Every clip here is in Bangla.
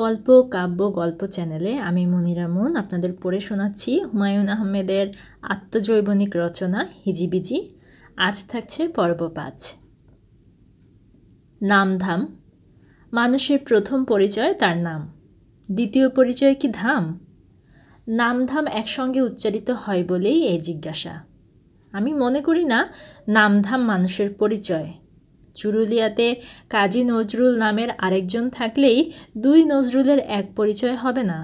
গল্প কাব্য গল্প চ্যানেলে আমি মনিরা মুন আপনাদের পড়ে শোনাচ্ছি হুমায়ুন আহমেদের আত্মজৈবনিক রচনা হিজিবিজি আজ থাকছে পর্ব পাঁচ নামধাম মানুষের প্রথম পরিচয় তার নাম দ্বিতীয় পরিচয় কি ধাম নামধাম একসঙ্গে উচ্চারিত হয় বলেই এই জিজ্ঞাসা আমি মনে করি না নামধাম মানুষের পরিচয় চুরুলিয়াতে কাজী নজরুল নামের আরেকজন থাকলেই দুই নজরুলের এক পরিচয় হবে না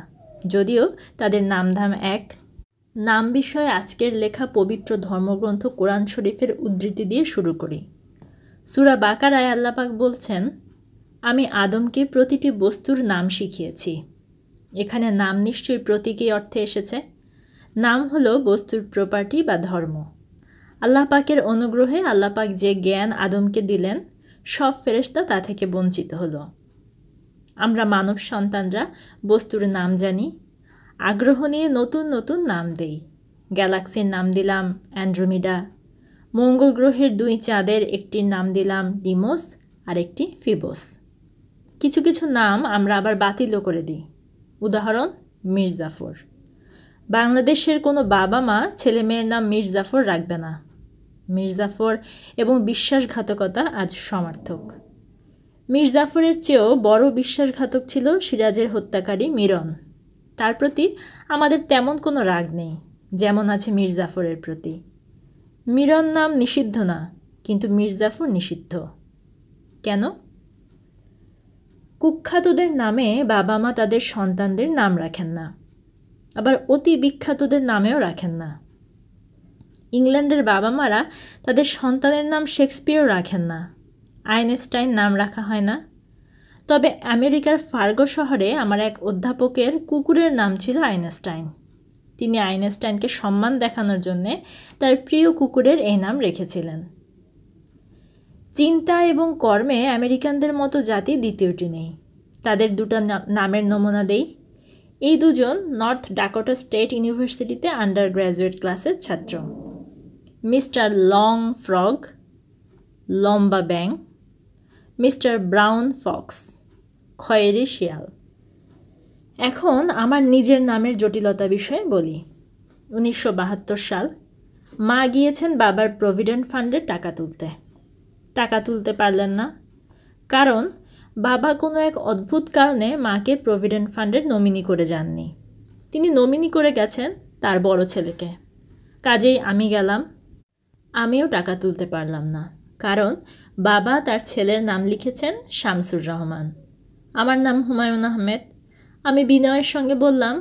যদিও তাদের নামধাম এক নাম বিষয়ে আজকের লেখা পবিত্র ধর্মগ্রন্থ কোরআন শরীফের উদ্ধৃতি দিয়ে শুরু করি সুরা বাকারায় আল্লাপাক বলছেন আমি আদমকে প্রতিটি বস্তুর নাম শিখিয়েছি এখানে নাম নিশ্চয়ই প্রতীকী অর্থে এসেছে নাম হলো বস্তুর প্রপার্টি বা ধর্ম আল্লাহ পাকের অনুগ্রহে আল্লাহ পাক যে জ্ঞান আদমকে দিলেন সব ফেরেস্তা তা থেকে বঞ্চিত হলো আমরা মানব সন্তানরা বস্তুর নাম জানি আগ্রহ নিয়ে নতুন নতুন নাম দেই গ্যালাক্সির নাম দিলাম অ্যান্ড্রোমিডা মঙ্গল গ্রহের দুই চাঁদের একটির নাম দিলাম ডিমোস আর একটি ফিবোস কিছু কিছু নাম আমরা আবার বাতিলও করে দিই উদাহরণ মির্জাফর বাংলাদেশের কোনো বাবা মা ছেলে মেয়ের নাম মির্জাফর রাখবে না মির্জাফর এবং বিশ্বাসঘাতকতা আজ সমার্থক মির্জাফরের চেয়েও বড় বিশ্বাসঘাতক ছিল সিরাজের হত্যাকারী মিরন তার প্রতি আমাদের তেমন কোনো রাগ নেই যেমন আছে মির্জাফরের প্রতি মিরন নাম নিষিদ্ধ না কিন্তু মির্জাফর নিষিদ্ধ কেন কুখ্যাতদের নামে বাবা মা তাদের সন্তানদের নাম রাখেন না আবার অতি বিখ্যাতদের নামেও রাখেন না ইংল্যান্ডের বাবা মারা তাদের সন্তানের নাম শেক্সপিয়র রাখেন না আইনস্টাইন নাম রাখা হয় না তবে আমেরিকার ফার্গো শহরে আমার এক অধ্যাপকের কুকুরের নাম ছিল আইনস্টাইন তিনি আইনস্টাইনকে সম্মান দেখানোর জন্যে তার প্রিয় কুকুরের এই নাম রেখেছিলেন চিন্তা এবং কর্মে আমেরিকানদের মতো জাতি দ্বিতীয়টি নেই তাদের দুটো নামের নমুনা দেই এই দুজন নর্থ ডাকোটা স্টেট ইউনিভার্সিটিতে আন্ডার গ্র্যাজুয়েট ক্লাসের ছাত্র মিস্টার লং ফ্রগ লম্বা ব্যাং মিস্টার ব্রাউন ফক্স খয়েরি শিয়াল এখন আমার নিজের নামের জটিলতা বিষয়ে বলি উনিশশো সাল মা গিয়েছেন বাবার প্রভিডেন্ট ফান্ডে টাকা তুলতে টাকা তুলতে পারলেন না কারণ বাবা কোনো এক অদ্ভুত কারণে মাকে প্রভিডেন্ট ফান্ডের নমিনি করে যাননি তিনি নমিনি করে গেছেন তার বড় ছেলেকে কাজেই আমি গেলাম আমিও টাকা তুলতে পারলাম না কারণ বাবা তার ছেলের নাম লিখেছেন শামসুর রহমান আমার নাম হুমায়ুন আহমেদ আমি বিনয়ের সঙ্গে বললাম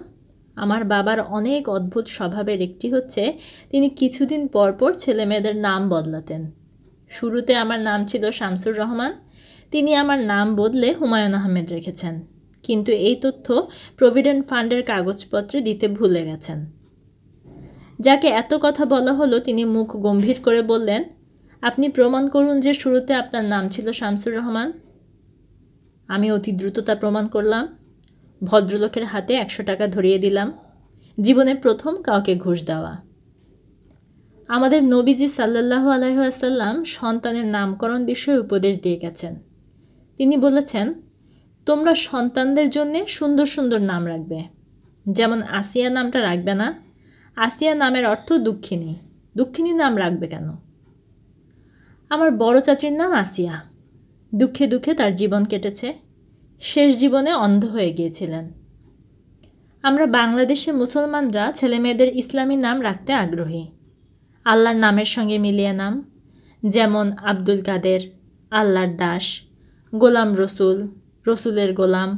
আমার বাবার অনেক অদ্ভুত স্বভাবের একটি হচ্ছে তিনি কিছুদিন পরপর ছেলে মেয়েদের নাম বদলাতেন শুরুতে আমার নাম ছিল শামসুর রহমান তিনি আমার নাম বদলে হুমায়ুন আহমেদ রেখেছেন কিন্তু এই তথ্য প্রভিডেন্ট ফান্ডের কাগজপত্রে দিতে ভুলে গেছেন যাকে এত কথা বলা হলো তিনি মুখ গম্ভীর করে বললেন আপনি প্রমাণ করুন যে শুরুতে আপনার নাম ছিল শামসুর রহমান আমি অতি দ্রুততা প্রমাণ করলাম ভদ্রলোকের হাতে একশো টাকা ধরিয়ে দিলাম জীবনের প্রথম কাউকে ঘুষ দেওয়া আমাদের নবীজি সাল্লাহ আলাইসাল্লাম সন্তানের নামকরণ বিষয়ে উপদেশ দিয়ে গেছেন তিনি বলেছেন তোমরা সন্তানদের জন্যে সুন্দর সুন্দর নাম রাখবে যেমন আসিয়া নামটা রাখবে না আসিয়া নামের অর্থ দুঃখিনী দুঃখিনী নাম রাখবে কেন আমার বড় চাচির নাম আসিয়া দুঃখে দুঃখে তার জীবন কেটেছে শেষ জীবনে অন্ধ হয়ে গিয়েছিলেন আমরা বাংলাদেশে মুসলমানরা ছেলেমেয়েদের ইসলামী নাম রাখতে আগ্রহী আল্লাহর নামের সঙ্গে মিলিয়ে নাম যেমন আব্দুল কাদের আল্লাহর দাস গোলাম রসুল রসুলের গোলাম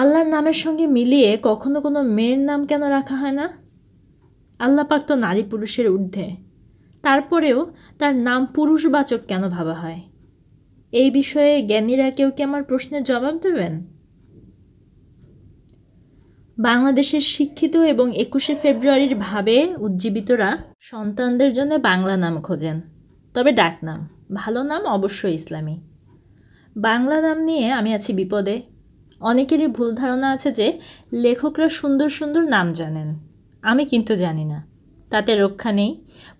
আল্লাহর নামের সঙ্গে মিলিয়ে কখনো কোনো মেয়ের নাম কেন রাখা হয় না আল্লাপাক তো নারী পুরুষের ঊর্ধ্বে তারপরেও তার নাম পুরুষবাচক কেন ভাবা হয় এই বিষয়ে জ্ঞানীরা কেউ কি আমার প্রশ্নের জবাব দেবেন বাংলাদেশের শিক্ষিত এবং একুশে ফেব্রুয়ারির ভাবে উজ্জীবিতরা সন্তানদের জন্য বাংলা নাম খোঁজেন তবে ডাক নাম ভালো নাম অবশ্যই ইসলামী বাংলা নাম নিয়ে আমি আছি বিপদে অনেকেরই ভুল ধারণা আছে যে লেখকরা সুন্দর সুন্দর নাম জানেন আমি কিন্তু জানি না তাতে রক্ষা নেই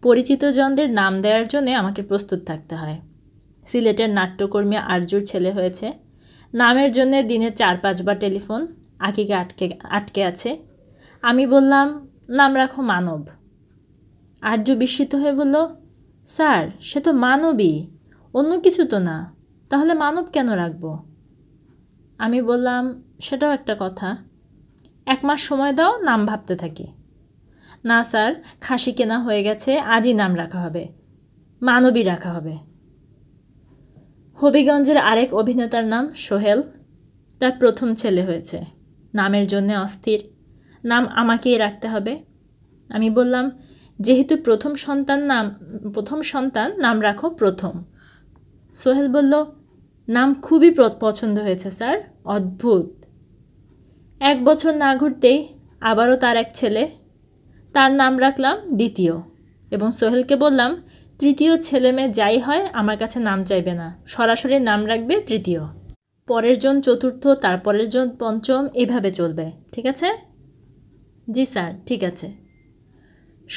পরিচিতজনদের নাম দেওয়ার জন্য আমাকে প্রস্তুত থাকতে হয় সিলেটের নাট্যকর্মী আর্যুর ছেলে হয়েছে নামের জন্য দিনে চার পাঁচবার টেলিফোন আকিকে আটকে আটকে আছে আমি বললাম নাম রাখো মানব আর্য বিস্মিত হয়ে বলল স্যার সে তো মানবী অন্য কিছু তো না তাহলে মানব কেন রাখব আমি বললাম সেটাও একটা কথা এক মাস সময় দাও নাম ভাবতে থাকি না স্যার খাসি কেনা হয়ে গেছে আজই নাম রাখা হবে মানবী রাখা হবে হবিগঞ্জের আরেক অভিনেতার নাম সোহেল তার প্রথম ছেলে হয়েছে নামের জন্য অস্থির নাম আমাকেই রাখতে হবে আমি বললাম যেহেতু প্রথম সন্তান নাম প্রথম সন্তান নাম রাখো প্রথম সোহেল বলল নাম খুবই পছন্দ হয়েছে স্যার অদ্ভুত এক বছর না ঘুরতেই আবারও তার এক ছেলে তার নাম রাখলাম দ্বিতীয় এবং সোহেলকে বললাম তৃতীয় ছেলে মেয়ে যাই হয় আমার কাছে নাম চাইবে না সরাসরি নাম রাখবে তৃতীয় পরের জন চতুর্থ তারপরের জন পঞ্চম এভাবে চলবে ঠিক আছে জি স্যার ঠিক আছে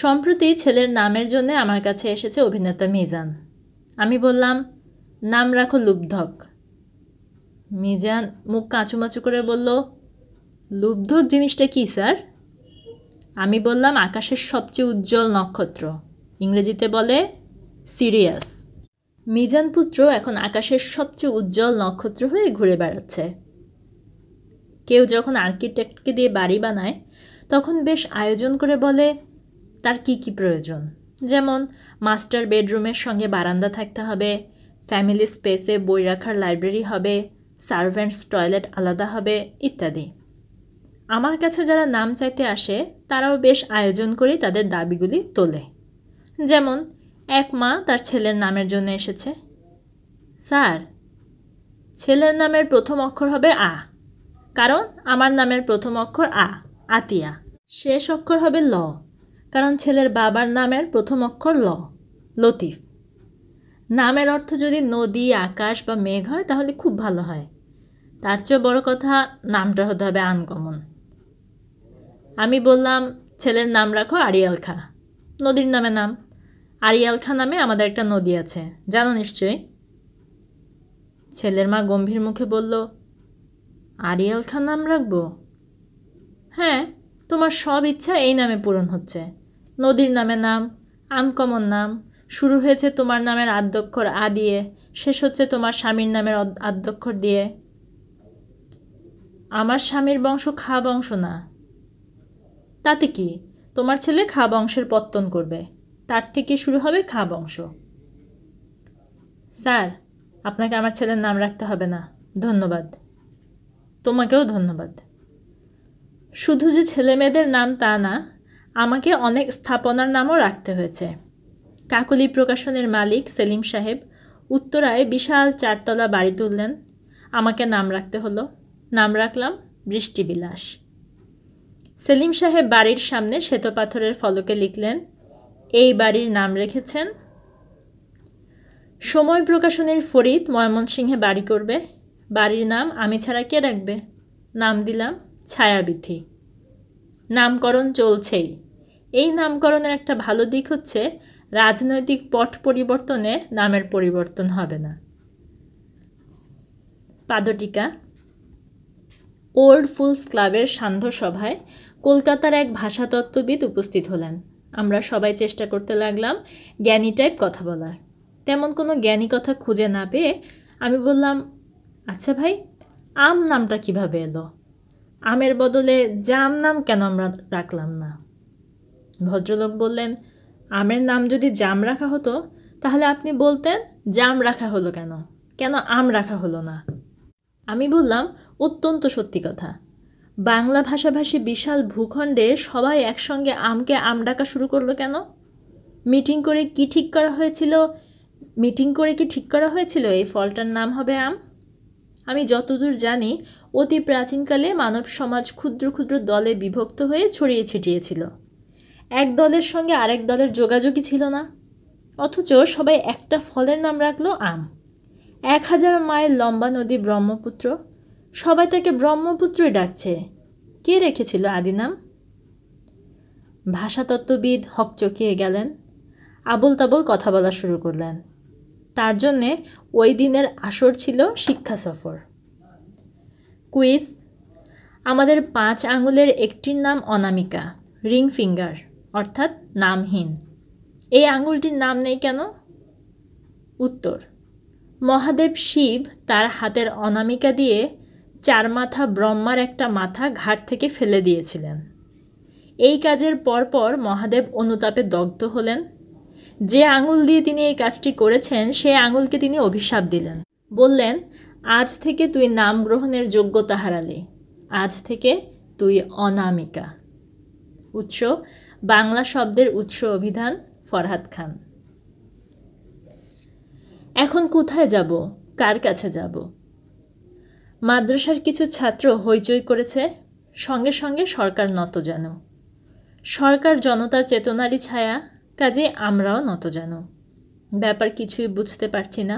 সম্প্রতি ছেলের নামের জন্য আমার কাছে এসেছে অভিনেতা মিজান আমি বললাম নাম রাখো লুব্ধক মিজান মুখ কাঁচুমাচু করে বলল লুব্ধক জিনিসটা কি স্যার আমি বললাম আকাশের সবচেয়ে উজ্জ্বল নক্ষত্র ইংরেজিতে বলে সিরিয়াস মিজান পুত্র এখন আকাশের সবচেয়ে উজ্জ্বল নক্ষত্র হয়ে ঘুরে বেড়াচ্ছে কেউ যখন আর্কিটেক্টকে দিয়ে বাড়ি বানায় তখন বেশ আয়োজন করে বলে তার কি কি প্রয়োজন যেমন মাস্টার বেডরুমের সঙ্গে বারান্দা থাকতে হবে ফ্যামিলি স্পেসে বই রাখার লাইব্রেরি হবে সার্ভেন্টস টয়লেট আলাদা হবে ইত্যাদি আমার কাছে যারা নাম চাইতে আসে তারাও বেশ আয়োজন করে তাদের দাবিগুলি তোলে যেমন এক মা তার ছেলের নামের জন্য এসেছে স্যার ছেলের নামের প্রথম অক্ষর হবে আ কারণ আমার নামের প্রথম অক্ষর আ আতিয়া শেষ অক্ষর হবে ল কারণ ছেলের বাবার নামের প্রথম অক্ষর ল লতিফ নামের অর্থ যদি নদী আকাশ বা মেঘ হয় তাহলে খুব ভালো হয় তার চেয়েও বড় কথা নামটা হতে হবে আনকমন আমি বললাম ছেলের নাম রাখো আরিয়াল খা নদীর নামে নাম আরিয়াল খা নামে আমাদের একটা নদী আছে জানো নিশ্চয়ই ছেলের মা গম্ভীর মুখে বলল আরিয়াল খা নাম রাখবো হ্যাঁ তোমার সব ইচ্ছা এই নামে পূরণ হচ্ছে নদীর নামে নাম আনকমন নাম শুরু হয়েছে তোমার নামের আদ্যক্ষর আ দিয়ে শেষ হচ্ছে তোমার স্বামীর নামের আদ্যক্ষর দিয়ে আমার স্বামীর বংশ খা বংশ না তাতে কি তোমার ছেলে খা বংশের পত্তন করবে তার থেকে শুরু হবে খা বংশ স্যার আপনাকে আমার ছেলের নাম রাখতে হবে না ধন্যবাদ তোমাকেও ধন্যবাদ শুধু যে ছেলে মেয়েদের নাম তা না আমাকে অনেক স্থাপনার নামও রাখতে হয়েছে কাকলি প্রকাশনের মালিক সেলিম সাহেব উত্তরায় বিশাল চারতলা বাড়ি তুললেন আমাকে নাম রাখতে হলো নাম রাখলাম বৃষ্টিবিলাস সেলিম সাহেব বাড়ির সামনে শ্বেতপাথরের ফলকে লিখলেন এই বাড়ির নাম রেখেছেন সময় প্রকাশনীর ফরিদ ময়মনসিংহে বাড়ি করবে বাড়ির নাম আমি ছাড়া কে রাখবে নাম দিলাম ছায়াবিথি নামকরণ চলছেই এই নামকরণের একটা ভালো দিক হচ্ছে রাজনৈতিক পট পরিবর্তনে নামের পরিবর্তন হবে না পাদটিকা ওল্ড ফুলস ক্লাবের সান্ধ্য সভায় কলকাতার এক ভাষাতত্ত্ববিদ উপস্থিত হলেন আমরা সবাই চেষ্টা করতে লাগলাম জ্ঞানী টাইপ কথা বলার তেমন কোনো জ্ঞানী কথা খুঁজে না পেয়ে আমি বললাম আচ্ছা ভাই আম নামটা কিভাবে এলো আমের বদলে জাম নাম কেন আমরা রাখলাম না ভদ্রলোক বললেন আমের নাম যদি জাম রাখা হতো তাহলে আপনি বলতেন জাম রাখা হলো কেন কেন আম রাখা হলো না আমি বললাম অত্যন্ত সত্যি কথা বাংলা ভাষাভাষী বিশাল ভূখণ্ডে সবাই একসঙ্গে আমকে আম ডাকা শুরু করলো কেন মিটিং করে কি ঠিক করা হয়েছিল মিটিং করে কি ঠিক করা হয়েছিল এই ফলটার নাম হবে আম আমি যতদূর জানি অতি প্রাচীনকালে মানব সমাজ ক্ষুদ্র ক্ষুদ্র দলে বিভক্ত হয়ে ছড়িয়ে ছিটিয়েছিল এক দলের সঙ্গে আরেক দলের যোগাযোগই ছিল না অথচ সবাই একটা ফলের নাম রাখলো আম এক হাজার মাইল লম্বা নদী ব্রহ্মপুত্র সবাই তাকে ব্রহ্মপুত্রই ডাকছে কে রেখেছিল আদি নাম ভাষাতত্ত্ববিদ চকিয়ে গেলেন আবুল তাবুল কথা বলা শুরু করলেন তার জন্যে ওই দিনের আসর ছিল শিক্ষা সফর কুইজ আমাদের পাঁচ আঙুলের একটির নাম অনামিকা রিং ফিঙ্গার অর্থাৎ নামহীন এই আঙুলটির নাম নেই কেন উত্তর মহাদেব শিব তার হাতের অনামিকা দিয়ে চার মাথা ব্রহ্মার একটা মাথা ঘাট থেকে ফেলে দিয়েছিলেন এই কাজের পরপর মহাদেব অনুতাপে দগ্ধ হলেন যে আঙুল দিয়ে তিনি এই কাজটি করেছেন সেই আঙুলকে তিনি অভিশাপ দিলেন বললেন আজ থেকে তুই নাম গ্রহণের যোগ্যতা হারালি আজ থেকে তুই অনামিকা উৎস বাংলা শব্দের উৎস অভিধান ফরহাদ খান এখন কোথায় যাব কার কাছে যাব মাদ্রাসার কিছু ছাত্র হইচই করেছে সঙ্গে সঙ্গে সরকার নত যেন সরকার জনতার চেতনারই ছায়া কাজে আমরাও নত যেন ব্যাপার কিছুই বুঝতে পারছি না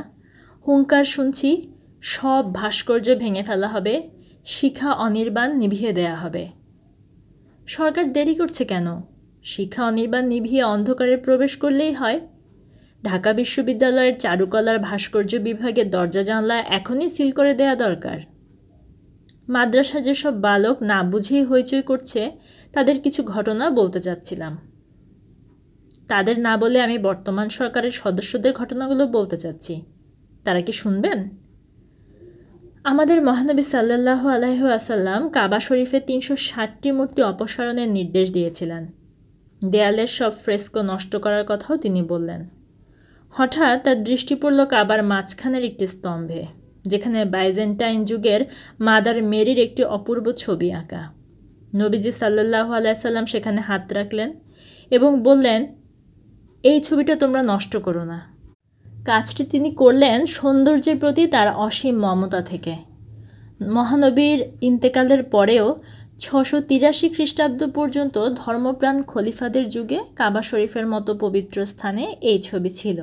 হুঙ্কার শুনছি সব ভাস্কর্য ভেঙে ফেলা হবে শিক্ষা অনির্বাণ নিভিয়ে দেয়া হবে সরকার দেরি করছে কেন শিক্ষা অনির্বাণ নিভিয়ে অন্ধকারে প্রবেশ করলেই হয় ঢাকা বিশ্ববিদ্যালয়ের চারুকলার ভাস্কর্য বিভাগের দরজা জানলা এখনই সিল করে দেয়া দরকার মাদ্রাসা যেসব বালক না বুঝেই হইচই করছে তাদের কিছু ঘটনা বলতে চাচ্ছিলাম তাদের না বলে আমি বর্তমান সরকারের সদস্যদের ঘটনাগুলো বলতে চাচ্ছি তারা কি শুনবেন আমাদের মহানবী সাল্লাহ আলাহ আসাল্লাম কাবা শরীফে তিনশো ষাটটি মূর্তি অপসারণের নির্দেশ দিয়েছিলেন দেয়ালের সব ফ্রেস্কো নষ্ট করার কথাও তিনি বললেন হঠাৎ তার দৃষ্টি পড়ল কাবার মাঝখানের একটি স্তম্ভে যেখানে বাইজেন্টাইন যুগের মাদার মেরির একটি অপূর্ব ছবি আঁকা নবীজি সাল্লাহ আলাইসাল্লাম সেখানে হাত রাখলেন এবং বললেন এই ছবিটা তোমরা নষ্ট করো না কাজটি তিনি করলেন সৌন্দর্যের প্রতি তার অসীম মমতা থেকে মহানবীর ইন্তেকালের পরেও ছশো তিরাশি খ্রিস্টাব্দ পর্যন্ত ধর্মপ্রাণ খলিফাদের যুগে কাবা শরীফের মতো পবিত্র স্থানে এই ছবি ছিল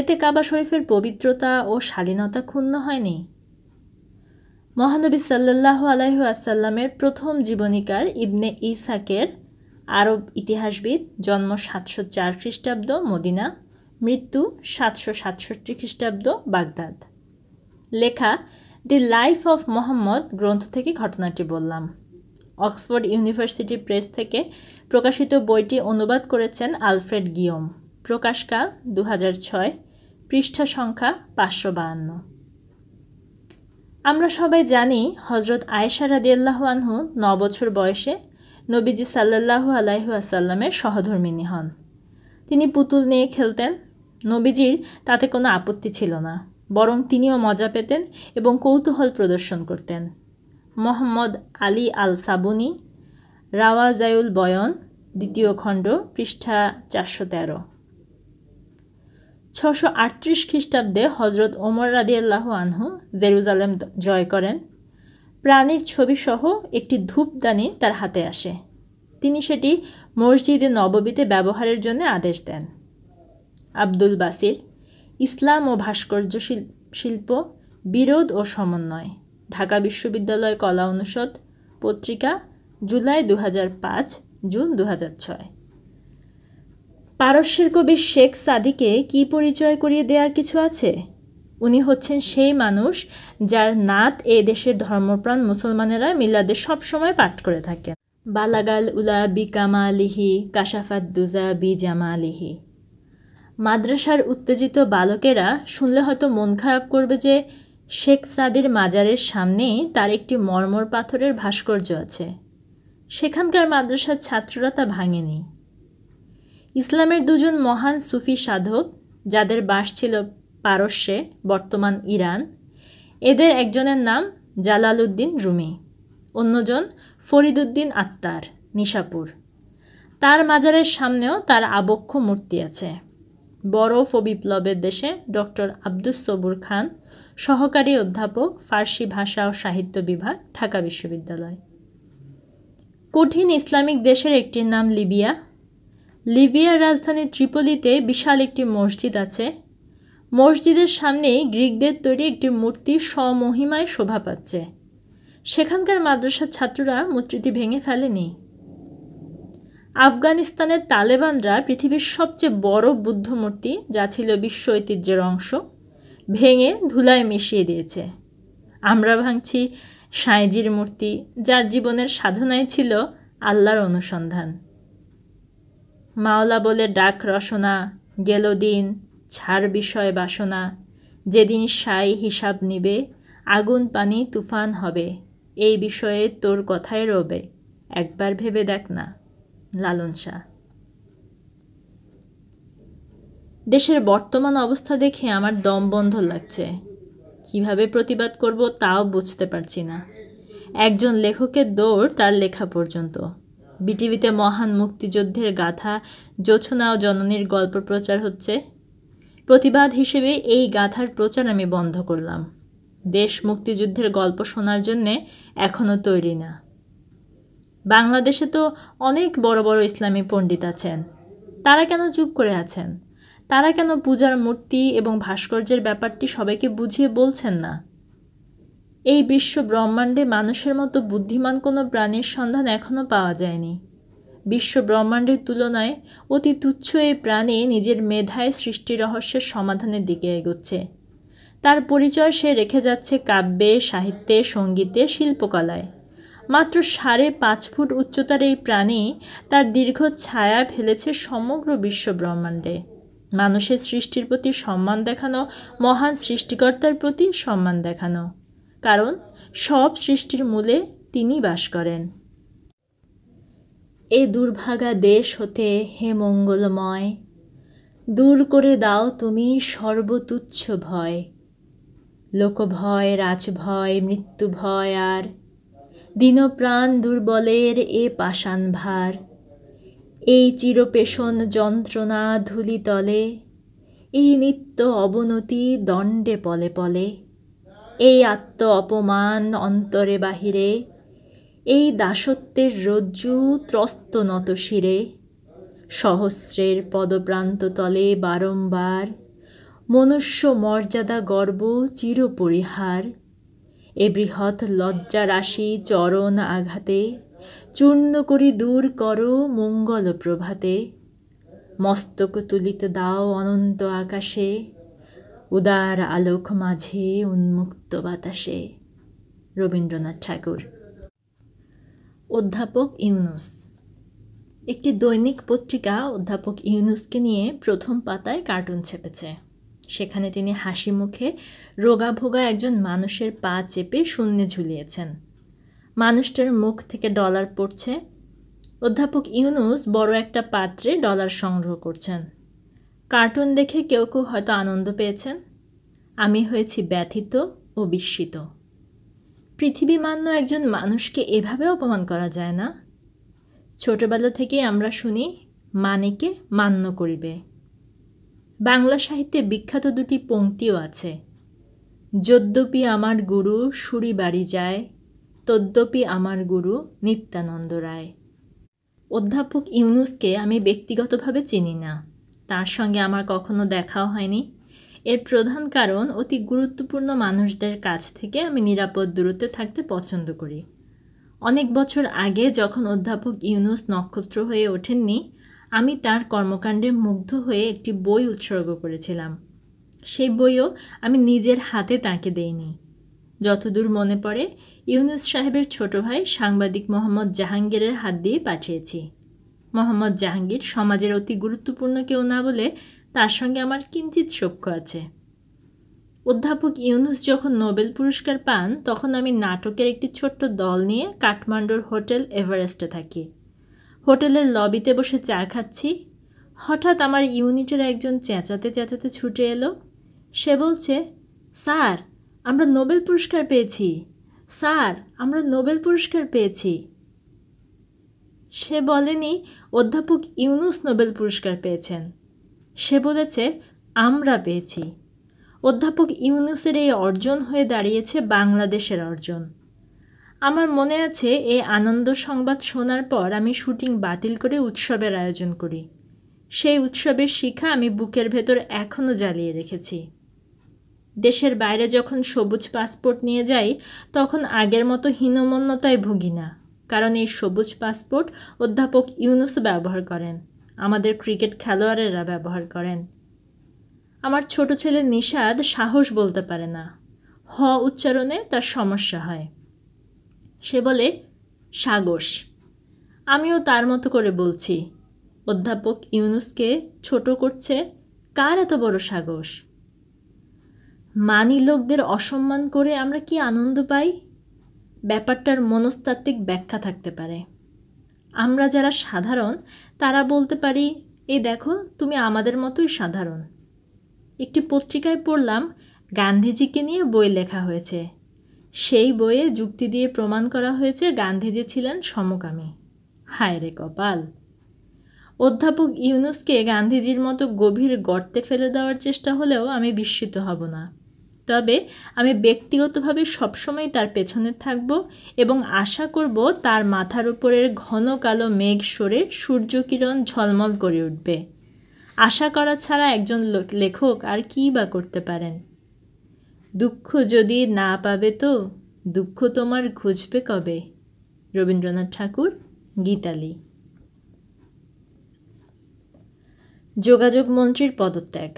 এতে কাবা শরীফের পবিত্রতা ও শালীনতা ক্ষুণ্ণ হয়নি মহানবী সাল্লাহ আলাইহু আসাল্লামের প্রথম জীবনীকার ইবনে ইসাকের আরব ইতিহাসবিদ জন্ম সাতশো চার খ্রিস্টাব্দ মদিনা মৃত্যু সাতশো সাতষট্টি খ্রিস্টাব্দ বাগদাদ লেখা দি লাইফ অফ মোহাম্মদ গ্রন্থ থেকে ঘটনাটি বললাম অক্সফোর্ড ইউনিভার্সিটি প্রেস থেকে প্রকাশিত বইটি অনুবাদ করেছেন আলফ্রেড গিয়ম প্রকাশকাল দু ছয় পৃষ্ঠা সংখ্যা পাঁচশো বাহান্ন আমরা সবাই জানি হজরত আয়েশা রাদিয়াল্লাহ আনহু ন বছর বয়সে নবীজি সাল্লাহু আলাইহু আসাল্লামের সহধর্মিনী হন তিনি পুতুল নিয়ে খেলতেন নবীজির তাতে কোনো আপত্তি ছিল না বরং তিনিও মজা পেতেন এবং কৌতূহল প্রদর্শন করতেন মোহাম্মদ আলী আল সাবুনি রাওয়াজায়ুল বয়ন দ্বিতীয় খণ্ড পৃষ্ঠা চারশো তেরো ছশো আটত্রিশ খ্রিস্টাব্দে হজরত ওমর আল্লাহ আনহু জেরুজালেম জয় করেন প্রাণীর ছবিসহ একটি ধূপদানি তার হাতে আসে তিনি সেটি মসজিদে নববীতে ব্যবহারের জন্য আদেশ দেন আব্দুল বাসির ইসলাম ও ভাস্কর্য শিল্প বিরোধ ও সমন্বয় ঢাকা বিশ্ববিদ্যালয় কলা অনুষদ পত্রিকা জুলাই দু জুন দু পারস্যের কবি শেখ সাদিকে কি পরিচয় করিয়ে দেওয়ার কিছু আছে উনি হচ্ছেন সেই মানুষ যার নাত এ দেশের ধর্মপ্রাণ মুসলমানেরা মিল্লাদের সবসময় পাঠ করে থাকেন বালাগাল উলা বি কামালিহি কাশাফাত দুজা বি জামালিহি মাদ্রাসার উত্তেজিত বালকেরা শুনলে হয়তো মন খারাপ করবে যে শেখ সাদির মাজারের সামনেই তার একটি মর্মর পাথরের ভাস্কর্য আছে সেখানকার মাদ্রাসার ছাত্ররা তা ভাঙেনি ইসলামের দুজন মহান সুফি সাধক যাদের বাস ছিল পারস্যে বর্তমান ইরান এদের একজনের নাম জালালুদ্দিন রুমি অন্যজন ফরিদুদ্দিন আত্মার নিশাপুর তার মাজারের সামনেও তার আবক্ষ মূর্তি আছে বরফ ও বিপ্লবের দেশে ডক্টর আব্দুস সবুর খান সহকারী অধ্যাপক ফার্সি ভাষা ও সাহিত্য বিভাগ ঢাকা বিশ্ববিদ্যালয় কঠিন ইসলামিক দেশের একটির নাম লিবিয়া লিবিয়ার রাজধানী ত্রিপলিতে বিশাল একটি মসজিদ আছে মসজিদের সামনেই গ্রিকদের তৈরি একটি মূর্তি স্বমহিমায় শোভা পাচ্ছে সেখানকার মাদ্রাসার ছাত্ররা মূর্তিটি ভেঙে ফেলেনি আফগানিস্তানের তালেবানরা পৃথিবীর সবচেয়ে বড় বুদ্ধ মূর্তি যা ছিল বিশ্ব ঐতিহ্যের অংশ ভেঙে ধুলায় মিশিয়ে দিয়েছে আমরা ভাঙছি সাঁইজির মূর্তি যার জীবনের সাধনায় ছিল আল্লাহর অনুসন্ধান মাওলা বলে ডাক রসনা গেল দিন ছাড় বিষয় বাসনা যেদিন সাই হিসাব নিবে আগুন পানি তুফান হবে এই বিষয়ে তোর কথায় রবে একবার ভেবে দেখ না লালন শাহ দেশের বর্তমান অবস্থা দেখে আমার দম বন্ধ লাগছে কিভাবে প্রতিবাদ করব তাও বুঝতে পারছি না একজন লেখকের দৌড় তার লেখা পর্যন্ত বিটিভিতে মহান মুক্তিযুদ্ধের গাথা জোছনা ও জননীর গল্প প্রচার হচ্ছে প্রতিবাদ হিসেবে এই গাথার প্রচার আমি বন্ধ করলাম দেশ মুক্তিযুদ্ধের গল্প শোনার জন্যে এখনও তৈরি না বাংলাদেশে তো অনেক বড় বড় ইসলামী পণ্ডিত আছেন তারা কেন চুপ করে আছেন তারা কেন পূজার মূর্তি এবং ভাস্কর্যের ব্যাপারটি সবাইকে বুঝিয়ে বলছেন না এই বিশ্ব ব্রহ্মাণ্ডে মানুষের মতো বুদ্ধিমান কোনো প্রাণীর সন্ধান এখনও পাওয়া যায়নি বিশ্ব ব্রহ্মাণ্ডের তুলনায় অতি তুচ্ছ এই প্রাণী নিজের মেধায় সৃষ্টি রহস্যের সমাধানের দিকে এগোচ্ছে তার পরিচয় সে রেখে যাচ্ছে কাব্যে সাহিত্যে সঙ্গীতে শিল্পকলায় মাত্র সাড়ে পাঁচ ফুট উচ্চতার এই প্রাণী তার দীর্ঘ ছায়া ফেলেছে সমগ্র বিশ্ব ব্রহ্মাণ্ডে মানুষের সৃষ্টির প্রতি সম্মান দেখানো মহান সৃষ্টিকর্তার প্রতি সম্মান দেখানো কারণ সব সৃষ্টির মূলে তিনি বাস করেন এ দুর্ভাগা দেশ হতে হে মঙ্গলময় দূর করে দাও তুমি সর্বতুচ্ছ ভয় লোকভয় রাজভয় মৃত্যু ভয় আর দিনপ্রাণ দুর্বলের এ পাষাণ ভার এই চিরপেষণ যন্ত্রণা ধুলিতলে এই নিত্য অবনতি দণ্ডে পলে পলে এই আত্ম অপমান অন্তরে বাহিরে এই দাসত্বের রজ্জু ত্রস্ত নত শিরে সহস্রের পদপ্রান্ত তলে বারম্বার মনুষ্য মর্যাদা গর্ব চিরপরিহার এ বৃহৎ লজ্জা রাশি চরণ আঘাতে চূর্ণ করি দূর করো মঙ্গল প্রভাতে মস্তক তুলিতে দাও অনন্ত আকাশে উদার আলোক মাঝে উন্মুক্ত বাতাসে রবীন্দ্রনাথ ঠাকুর অধ্যাপক ইউনুস একটি দৈনিক পত্রিকা অধ্যাপক ইউনুসকে নিয়ে প্রথম পাতায় কার্টুন ছেপেছে সেখানে তিনি হাসি মুখে রোগাভোগা একজন মানুষের পা চেপে শূন্যে ঝুলিয়েছেন মানুষটার মুখ থেকে ডলার পড়ছে অধ্যাপক ইউনুস বড় একটা পাত্রে ডলার সংগ্রহ করছেন কার্টুন দেখে কেউ কেউ হয়তো আনন্দ পেয়েছেন আমি হয়েছি ব্যথিত ও বিস্মিত পৃথিবী মান্য একজন মানুষকে এভাবে অপমান করা যায় না ছোটবেলা থেকে আমরা শুনি মানেকে মান্য করিবে বাংলা সাহিত্যে বিখ্যাত দুটি পংক্তিও আছে যদ্যপি আমার গুরু সুরি বাড়ি যায় তদ্যপি আমার গুরু নিত্যানন্দ রায় অধ্যাপক ইউনুসকে আমি ব্যক্তিগতভাবে চিনি না তার সঙ্গে আমার কখনো দেখাও হয়নি এর প্রধান কারণ অতি গুরুত্বপূর্ণ মানুষদের কাছ থেকে আমি নিরাপদ দূরত্বে থাকতে পছন্দ করি অনেক বছর আগে যখন অধ্যাপক ইউনুস নক্ষত্র হয়ে ওঠেননি আমি তার কর্মকাণ্ডে মুগ্ধ হয়ে একটি বই উৎসর্গ করেছিলাম সেই বইও আমি নিজের হাতে তাঁকে দেইনি যতদূর মনে পড়ে ইউনুস সাহেবের ছোট ভাই সাংবাদিক মোহাম্মদ জাহাঙ্গীরের হাত দিয়ে পাঠিয়েছি মোহাম্মদ জাহাঙ্গীর সমাজের অতি গুরুত্বপূর্ণ কেউ না বলে তার সঙ্গে আমার কিঞ্চিত সক্ষ আছে অধ্যাপক ইউনুস যখন নোবেল পুরস্কার পান তখন আমি নাটকের একটি ছোট্ট দল নিয়ে কাঠমান্ডুর হোটেল এভারেস্টে থাকি হোটেলের লবিতে বসে চা খাচ্ছি হঠাৎ আমার ইউনিটের একজন চেঁচাতে চেঁচাতে ছুটে এলো সে বলছে স্যার আমরা নোবেল পুরস্কার পেয়েছি স্যার আমরা নোবেল পুরস্কার পেয়েছি সে বলেনি অধ্যাপক ইউনুস নোবেল পুরস্কার পেয়েছেন সে বলেছে আমরা পেয়েছি অধ্যাপক ইউনুসের এই অর্জন হয়ে দাঁড়িয়েছে বাংলাদেশের অর্জন আমার মনে আছে এই আনন্দ সংবাদ শোনার পর আমি শুটিং বাতিল করে উৎসবের আয়োজন করি সেই উৎসবের শিখা আমি বুকের ভেতর এখনও জ্বালিয়ে রেখেছি দেশের বাইরে যখন সবুজ পাসপোর্ট নিয়ে যাই তখন আগের মতো হীনমন্যতায় ভুগি না কারণ এই সবুজ পাসপোর্ট অধ্যাপক ইউনুসও ব্যবহার করেন আমাদের ক্রিকেট খেলোয়াড়েরা ব্যবহার করেন আমার ছোট ছেলে নিষাদ সাহস বলতে পারে না হ উচ্চারণে তার সমস্যা হয় সে বলে সাগস আমিও তার মতো করে বলছি অধ্যাপক ইউনুসকে ছোট করছে কার এত বড় সাগস মানি লোকদের অসম্মান করে আমরা কি আনন্দ পাই ব্যাপারটার মনস্তাত্ত্বিক ব্যাখ্যা থাকতে পারে আমরা যারা সাধারণ তারা বলতে পারি এই দেখো তুমি আমাদের মতোই সাধারণ একটি পত্রিকায় পড়লাম গান্ধীজিকে নিয়ে বই লেখা হয়েছে সেই বইয়ে যুক্তি দিয়ে প্রমাণ করা হয়েছে গান্ধীজি ছিলেন সমকামী হায় রে কপাল অধ্যাপক ইউনুসকে গান্ধীজির মতো গভীর গর্তে ফেলে দেওয়ার চেষ্টা হলেও আমি বিস্মিত হব না তবে আমি ব্যক্তিগতভাবে সবসময় তার পেছনে থাকব এবং আশা করব তার মাথার উপরের ঘন কালো মেঘ সরে সূর্যকিরণ ঝলমল করে উঠবে আশা করা ছাড়া একজন লেখক আর কী বা করতে পারেন দুঃখ যদি না পাবে তো দুঃখ তোমার খুঁজবে কবে রবীন্দ্রনাথ ঠাকুর গীতালি যোগাযোগ মন্ত্রীর পদত্যাগ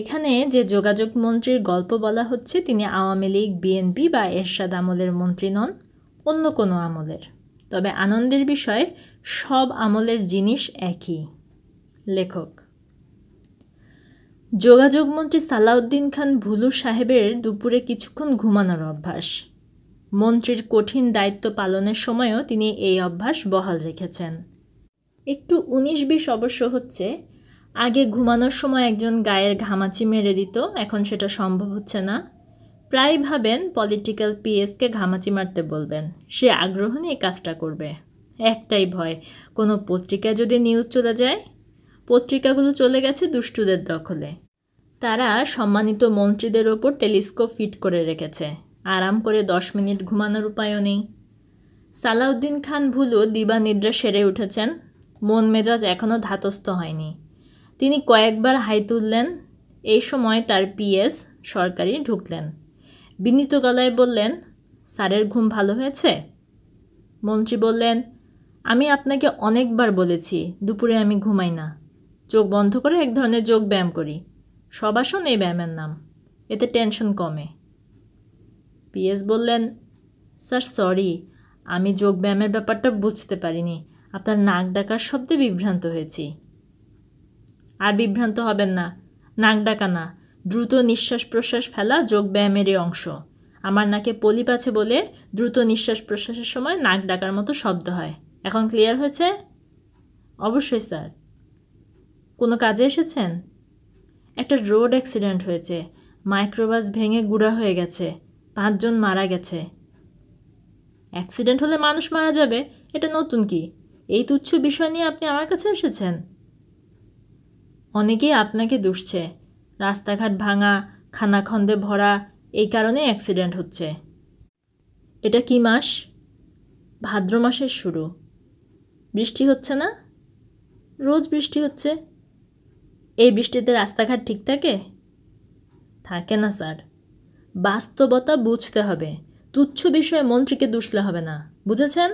এখানে যে যোগাযোগ মন্ত্রীর গল্প বলা হচ্ছে তিনি আওয়ামী লীগ বিএনপি বা এরশাদ আমলের মন্ত্রী নন অন্য কোনো আমলের তবে আনন্দের বিষয় সব আমলের জিনিস একই লেখক যোগাযোগ মন্ত্রী সালাউদ্দিন খান ভুলু সাহেবের দুপুরে কিছুক্ষণ ঘুমানোর অভ্যাস মন্ত্রীর কঠিন দায়িত্ব পালনের সময়ও তিনি এই অভ্যাস বহাল রেখেছেন একটু উনিশ বিশ অবশ্য হচ্ছে আগে ঘুমানোর সময় একজন গায়ের ঘামাচি মেরে দিত এখন সেটা সম্ভব হচ্ছে না প্রায় ভাবেন পলিটিক্যাল পিএসকে ঘামাচি মারতে বলবেন সে আগ্রহ নিয়ে কাজটা করবে একটাই ভয় কোনো পত্রিকায় যদি নিউজ চলে যায় পত্রিকাগুলো চলে গেছে দুষ্টুদের দখলে তারা সম্মানিত মন্ত্রীদের ওপর টেলিস্কোপ ফিট করে রেখেছে আরাম করে দশ মিনিট ঘুমানোর উপায়ও নেই সালাউদ্দিন খান ভুলু দিবানিদ্রা সেরে উঠেছেন মন মেজাজ এখনও ধাতস্থ হয়নি তিনি কয়েকবার হাই তুললেন এই সময় তার পিএস সরকারি ঢুকলেন বিনীত গলায় বললেন স্যারের ঘুম ভালো হয়েছে মন্ত্রী বললেন আমি আপনাকে অনেকবার বলেছি দুপুরে আমি ঘুমাই না চোখ বন্ধ করে এক ধরনের যোগ ব্যায়াম করি সব আসন এই ব্যায়ামের নাম এতে টেনশন কমে পিএস বললেন স্যার সরি আমি যোগ ব্যায়ামের ব্যাপারটা বুঝতে পারিনি আপনার নাক ডাকার শব্দে বিভ্রান্ত হয়েছি আর বিভ্রান্ত হবেন না নাক ডাকা না দ্রুত নিঃশ্বাস প্রশ্বাস ফেলা ব্যায়ামেরই অংশ আমার নাকে পলিপ আছে বলে দ্রুত নিঃশ্বাস প্রশ্বাসের সময় নাক ডাকার মতো শব্দ হয় এখন ক্লিয়ার হয়েছে অবশ্যই স্যার কোনো কাজে এসেছেন একটা রোড অ্যাক্সিডেন্ট হয়েছে মাইক্রোবাস ভেঙে গুড়া হয়ে গেছে পাঁচজন মারা গেছে অ্যাক্সিডেন্ট হলে মানুষ মারা যাবে এটা নতুন কি এই তুচ্ছ বিষয় নিয়ে আপনি আমার কাছে এসেছেন অনেকেই আপনাকে দুষছে রাস্তাঘাট ভাঙা খানাখন্দে ভরা এই কারণে অ্যাক্সিডেন্ট হচ্ছে এটা কি মাস ভাদ্র মাসের শুরু বৃষ্টি হচ্ছে না রোজ বৃষ্টি হচ্ছে এই বৃষ্টিতে রাস্তাঘাট ঠিক থাকে থাকে না স্যার বাস্তবতা বুঝতে হবে তুচ্ছ বিষয়ে মন্ত্রীকে দুষলে হবে না বুঝেছেন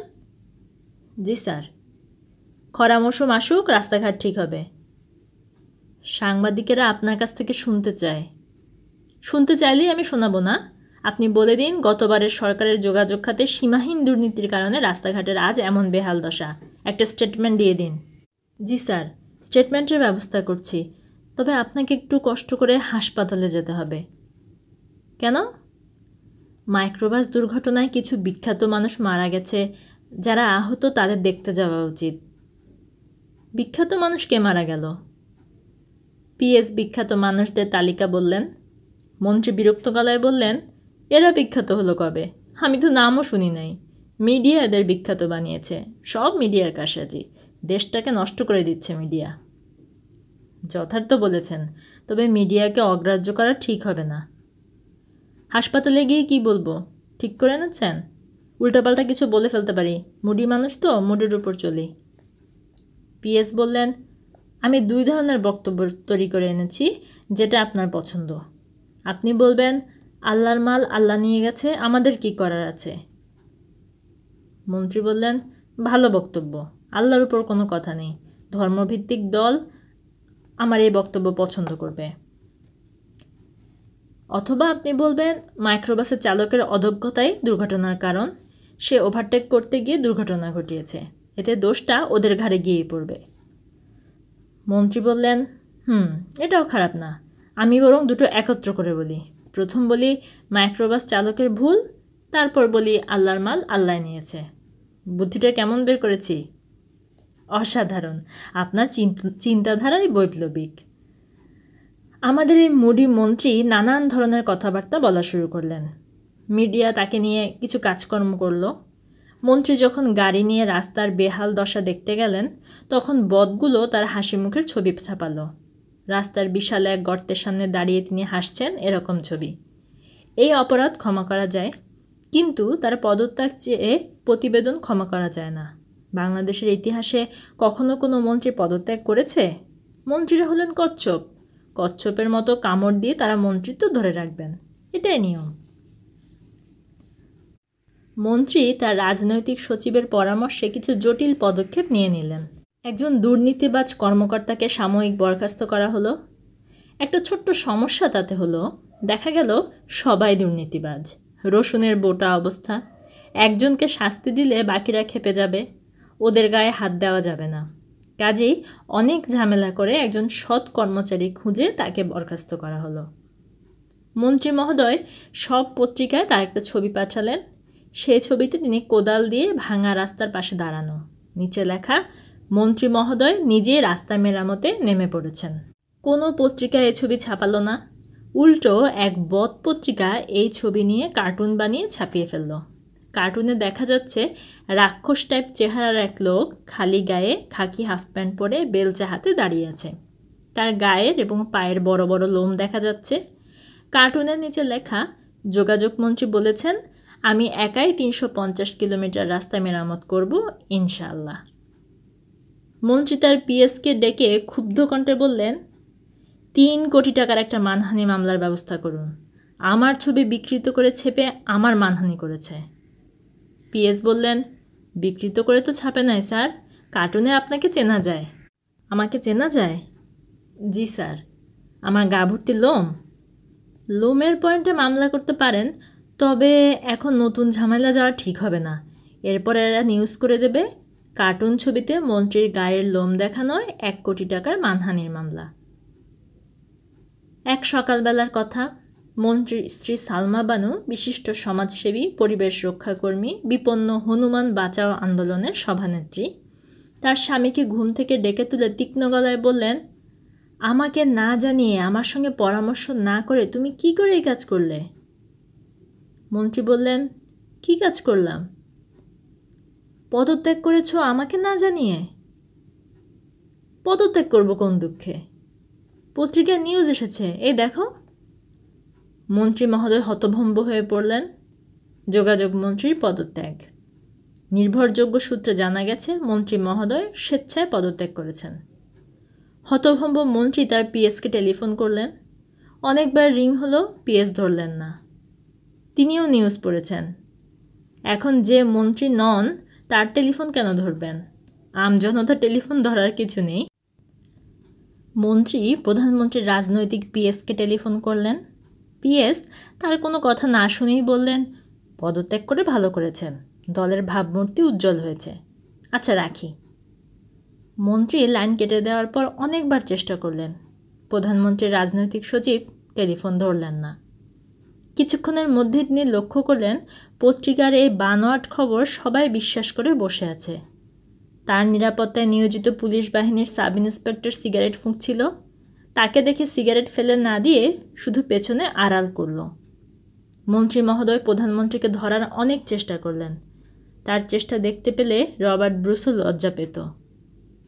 জি স্যার খরা মৌসুম আসুক রাস্তাঘাট ঠিক হবে সাংবাদিকেরা আপনার কাছ থেকে শুনতে চায় শুনতে চাইলেই আমি শোনাবো না আপনি বলে দিন গতবারের সরকারের যোগাযোগ খাতে সীমাহীন দুর্নীতির কারণে রাস্তাঘাটের আজ এমন বেহাল দশা একটা স্টেটমেন্ট দিয়ে দিন জি স্যার স্টেটমেন্টের ব্যবস্থা করছি তবে আপনাকে একটু কষ্ট করে হাসপাতালে যেতে হবে কেন মাইক্রোবাস দুর্ঘটনায় কিছু বিখ্যাত মানুষ মারা গেছে যারা আহত তাদের দেখতে যাওয়া উচিত বিখ্যাত মানুষ কে মারা গেল পিএস বিখ্যাত মানুষদের তালিকা বললেন মন্ত্রী বিরক্ত গলায় বললেন এরা বিখ্যাত হলো কবে আমি তো নামও শুনি নাই মিডিয়া এদের বিখ্যাত বানিয়েছে সব মিডিয়ার কাশাজি দেশটাকে নষ্ট করে দিচ্ছে মিডিয়া যথার্থ বলেছেন তবে মিডিয়াকে অগ্রাহ্য করা ঠিক হবে না হাসপাতালে গিয়ে কি বলবো ঠিক করে এনেছেন উল্টাপাল্টা কিছু বলে ফেলতে পারি মুডি মানুষ তো মুডির উপর চলি পিএস বললেন আমি দুই ধরনের বক্তব্য তৈরি করে এনেছি যেটা আপনার পছন্দ আপনি বলবেন আল্লাহর মাল আল্লাহ নিয়ে গেছে আমাদের কি করার আছে মন্ত্রী বললেন ভালো বক্তব্য আল্লাহর উপর কোনো কথা নেই ধর্মভিত্তিক দল আমার এই বক্তব্য পছন্দ করবে অথবা আপনি বলবেন মাইক্রোবাসের চালকের অদক্ষতাই দুর্ঘটনার কারণ সে ওভারটেক করতে গিয়ে দুর্ঘটনা ঘটিয়েছে এতে দোষটা ওদের ঘাড়ে গিয়েই পড়বে মন্ত্রী বললেন হুম এটাও খারাপ না আমি বরং দুটো একত্র করে বলি প্রথম বলি মাইক্রোবাস চালকের ভুল তারপর বলি আল্লাহর মাল আল্লাহ নিয়েছে বুদ্ধিটা কেমন বের করেছি অসাধারণ আপনার চিন্তাধারাই বৈপ্লবিক আমাদের এই মুডি মন্ত্রী নানান ধরনের কথাবার্তা বলা শুরু করলেন মিডিয়া তাকে নিয়ে কিছু কাজকর্ম করলো মন্ত্রী যখন গাড়ি নিয়ে রাস্তার বেহাল দশা দেখতে গেলেন তখন বদগুলো তার হাসি মুখের ছবি ছাপাল রাস্তার বিশাল এক গর্তের সামনে দাঁড়িয়ে তিনি হাসছেন এরকম ছবি এই অপরাধ ক্ষমা করা যায় কিন্তু তার পদত্যাগ চেয়ে প্রতিবেদন ক্ষমা করা যায় না বাংলাদেশের ইতিহাসে কখনো কোনো মন্ত্রী পদত্যাগ করেছে মন্ত্রীরা হলেন কচ্ছপ কচ্ছপের মতো কামড় দিয়ে তারা মন্ত্রিত্ব ধরে রাখবেন এটাই নিয়ম মন্ত্রী তার রাজনৈতিক সচিবের পরামর্শে কিছু জটিল পদক্ষেপ নিয়ে নিলেন একজন দুর্নীতিবাজ কর্মকর্তাকে সাময়িক বরখাস্ত করা হলো একটা ছোট্ট সমস্যা তাতে হলো দেখা গেল সবাই দুর্নীতিবাজ রসুনের বোটা অবস্থা একজনকে শাস্তি দিলে বাকিরা খেপে যাবে ওদের গায়ে হাত দেওয়া যাবে না কাজেই অনেক ঝামেলা করে একজন সৎ কর্মচারী খুঁজে তাকে বরখাস্ত করা হলো মন্ত্রী মহোদয় সব পত্রিকায় তার একটা ছবি পাঠালেন সে ছবিতে তিনি কোদাল দিয়ে ভাঙা রাস্তার পাশে দাঁড়ানো নিচে লেখা মন্ত্রী মহোদয় নিজে রাস্তা মেরামতে নেমে পড়েছেন কোনো পত্রিকা এই ছবি ছাপালো না উল্টো এক বদ পত্রিকা এই ছবি নিয়ে কার্টুন বানিয়ে ছাপিয়ে ফেলল কার্টুনে দেখা যাচ্ছে রাক্ষস টাইপ চেহারার এক লোক খালি গায়ে খাকি হাফ প্যান্ট পরে বেলচা হাতে দাঁড়িয়ে আছে তার গায়ের এবং পায়ের বড় বড় লোম দেখা যাচ্ছে কার্টুনের নিচে লেখা যোগাযোগ মন্ত্রী বলেছেন আমি একাই তিনশো পঞ্চাশ কিলোমিটার রাস্তা মেরামত করব ইনশাল্লাহ মন্ত্রী তার পিএসকে ডেকে ক্ষুব্ধ কণ্ঠে বললেন তিন কোটি টাকার একটা মানহানি মামলার ব্যবস্থা করুন আমার ছবি বিকৃত করে ছেপে আমার মানহানি করেছে পিএস বললেন বিকৃত করে তো ছাপে নাই স্যার কার্টুনে আপনাকে চেনা যায় আমাকে চেনা যায় জি স্যার আমার গাভর্তি লোম লোমের পয়েন্টে মামলা করতে পারেন তবে এখন নতুন ঝামেলা যাওয়া ঠিক হবে না এরপর এরা নিউজ করে দেবে কার্টুন ছবিতে মন্ত্রীর গায়ের লোম দেখানোয় এক কোটি টাকার মানহানির মামলা এক সকালবেলার কথা মন্ত্রীর স্ত্রী সালমা বানু বিশিষ্ট সমাজসেবী পরিবেশ রক্ষাকর্মী বিপন্ন হনুমান বাঁচাও আন্দোলনের সভানেত্রী তার স্বামীকে ঘুম থেকে ডেকে তুলে তীক্ষ্ণ গলায় বললেন আমাকে না জানিয়ে আমার সঙ্গে পরামর্শ না করে তুমি কি করে এই কাজ করলে মন্ত্রী বললেন কি কাজ করলাম পদত্যাগ করেছ আমাকে না জানিয়ে পদত্যাগ করব কোন দুঃখে পত্রিকায় নিউজ এসেছে এই দেখো মন্ত্রী মহোদয় হতভম্ব হয়ে পড়লেন যোগাযোগ মন্ত্রীর পদত্যাগ নির্ভরযোগ্য সূত্রে জানা গেছে মন্ত্রী মহোদয় স্বেচ্ছায় পদত্যাগ করেছেন হতভম্ব মন্ত্রী তার পিএসকে টেলিফোন করলেন অনেকবার রিং হলো পিএস ধরলেন না তিনিও নিউজ পড়েছেন এখন যে মন্ত্রী নন তার টেলিফোন কেন ধরবেন আমজনতা টেলিফোন ধরার কিছু নেই মন্ত্রী প্রধানমন্ত্রীর রাজনৈতিক পিএসকে টেলিফোন করলেন পিএস তার কোনো কথা না শুনেই বললেন পদত্যাগ করে ভালো করেছেন দলের ভাবমূর্তি উজ্জ্বল হয়েছে আচ্ছা রাখি মন্ত্রী লাইন কেটে দেওয়ার পর অনেকবার চেষ্টা করলেন প্রধানমন্ত্রীর রাজনৈতিক সচিব টেলিফোন ধরলেন না কিছুক্ষণের মধ্যে তিনি লক্ষ্য করলেন পত্রিকার এই বানোয়াট খবর সবাই বিশ্বাস করে বসে আছে তার নিরাপত্তায় নিয়োজিত পুলিশ বাহিনীর সাব ইন্সপেক্টর সিগারেট ফুঁকছিল তাকে দেখে সিগারেট ফেলে না দিয়ে শুধু পেছনে আড়াল করল মন্ত্রী মহোদয় প্রধানমন্ত্রীকে ধরার অনেক চেষ্টা করলেন তার চেষ্টা দেখতে পেলে রবার্ট ব্রুসও লজ্জা পেত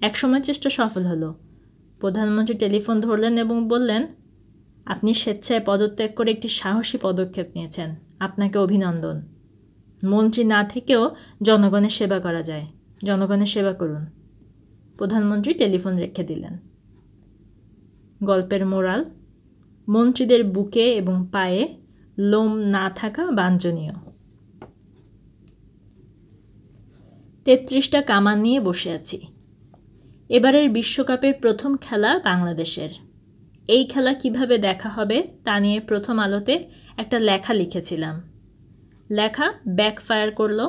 একসময় চেষ্টা সফল হলো প্রধানমন্ত্রী টেলিফোন ধরলেন এবং বললেন আপনি স্বেচ্ছায় পদত্যাগ করে একটি সাহসী পদক্ষেপ নিয়েছেন আপনাকে অভিনন্দন মন্ত্রী না থেকেও জনগণের সেবা করা যায় জনগণের সেবা করুন প্রধানমন্ত্রী টেলিফোন রেখে দিলেন গল্পের মোরাল মন্ত্রীদের বুকে এবং পায়ে লোম না থাকা বাঞ্ছনীয় তেত্রিশটা কামান নিয়ে বসে আছি এবারের বিশ্বকাপের প্রথম খেলা বাংলাদেশের এই খেলা কিভাবে দেখা হবে তা নিয়ে প্রথম আলোতে একটা লেখা লিখেছিলাম লেখা ব্যাকফায়ার করলো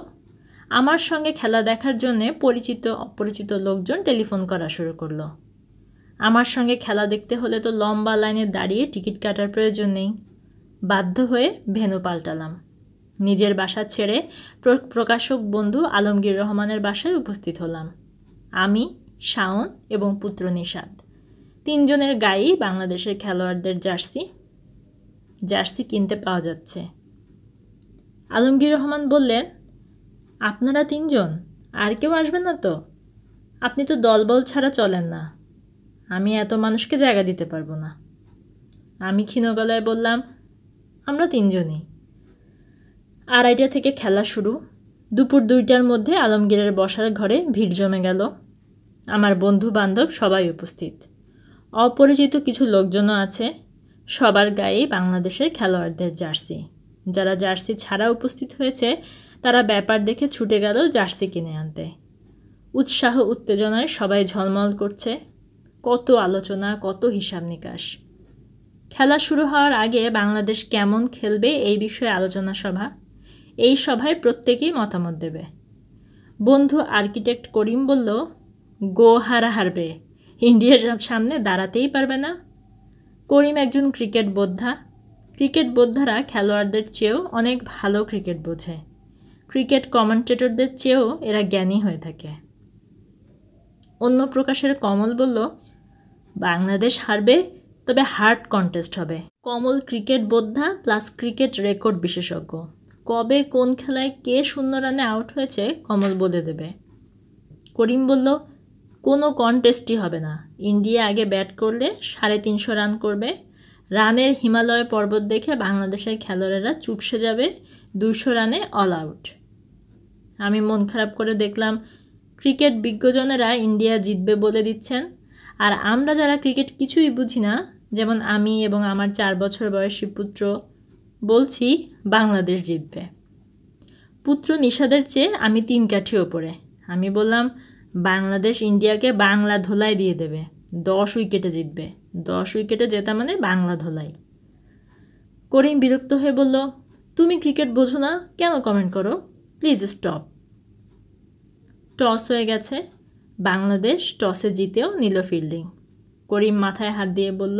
আমার সঙ্গে খেলা দেখার জন্যে পরিচিত অপরিচিত লোকজন টেলিফোন করা শুরু করলো আমার সঙ্গে খেলা দেখতে হলে তো লম্বা লাইনে দাঁড়িয়ে টিকিট কাটার প্রয়োজন নেই বাধ্য হয়ে ভেনু পাল্টালাম নিজের বাসা ছেড়ে প্রকাশক বন্ধু আলমগীর রহমানের বাসায় উপস্থিত হলাম আমি শাওন এবং পুত্র নিষাদ তিনজনের গায়েই বাংলাদেশের খেলোয়াড়দের জার্সি জার্সি কিনতে পাওয়া যাচ্ছে আলমগীর রহমান বললেন আপনারা তিনজন আর কেউ আসবে না তো আপনি তো দলবল ছাড়া চলেন না আমি এত মানুষকে জায়গা দিতে পারবো না আমি ক্ষীণগলায় বললাম আমরা তিনজনই আড়াইটা থেকে খেলা শুরু দুপুর দুইটার মধ্যে আলমগীরের বসার ঘরে ভিড় জমে গেল আমার বন্ধু বান্ধব সবাই উপস্থিত অপরিচিত কিছু লোকজনও আছে সবার গায়েই বাংলাদেশের খেলোয়াড়দের জার্সি যারা জার্সি ছাড়া উপস্থিত হয়েছে তারা ব্যাপার দেখে ছুটে গেল জার্সি কিনে আনতে উৎসাহ উত্তেজনায় সবাই ঝলমল করছে কত আলোচনা কত হিসাব নিকাশ খেলা শুরু হওয়ার আগে বাংলাদেশ কেমন খেলবে এই বিষয়ে আলোচনা সভা এই সভায় প্রত্যেকেই মতামত দেবে বন্ধু আর্কিটেক্ট করিম বলল গো হারা হারবে ইন্ডিয়ার সামনে দাঁড়াতেই পারবে না করিম একজন ক্রিকেট বোদ্ধা ক্রিকেট বোদ্ধারা খেলোয়াড়দের চেয়েও অনেক ভালো ক্রিকেট বোঝে ক্রিকেট কমেন্টেটরদের চেয়েও এরা জ্ঞানী হয়ে থাকে অন্য প্রকাশের কমল বলল বাংলাদেশ হারবে তবে হার্ট কন্টেস্ট হবে কমল ক্রিকেট বোদ্ধা প্লাস ক্রিকেট রেকর্ড বিশেষজ্ঞ কবে কোন খেলায় কে শূন্য রানে আউট হয়েছে কমল বলে দেবে করিম বলল কোনো কন্টেস্টই হবে না ইন্ডিয়া আগে ব্যাট করলে সাড়ে তিনশো রান করবে রানের হিমালয় পর্বত দেখে বাংলাদেশের খেলোয়াড়েরা চুপসে যাবে দুশো রানে অল আউট আমি মন খারাপ করে দেখলাম ক্রিকেট বিজ্ঞজনেরা ইন্ডিয়া জিতবে বলে দিচ্ছেন আর আমরা যারা ক্রিকেট কিছুই বুঝি না যেমন আমি এবং আমার চার বছর বয়সী পুত্র বলছি বাংলাদেশ জিতবে পুত্র নিষাদের চেয়ে আমি তিন কাঠি ওপরে আমি বললাম বাংলাদেশ ইন্ডিয়াকে বাংলা ধোলাই দিয়ে দেবে দশ উইকেটে জিতবে দশ উইকেটে জেতা মানে বাংলা ধোলাই করিম বিরক্ত হয়ে বলল তুমি ক্রিকেট বোঝো না কেন কমেন্ট করো প্লিজ স্টপ টস হয়ে গেছে বাংলাদেশ টসে জিতেও নিল ফিল্ডিং করিম মাথায় হাত দিয়ে বলল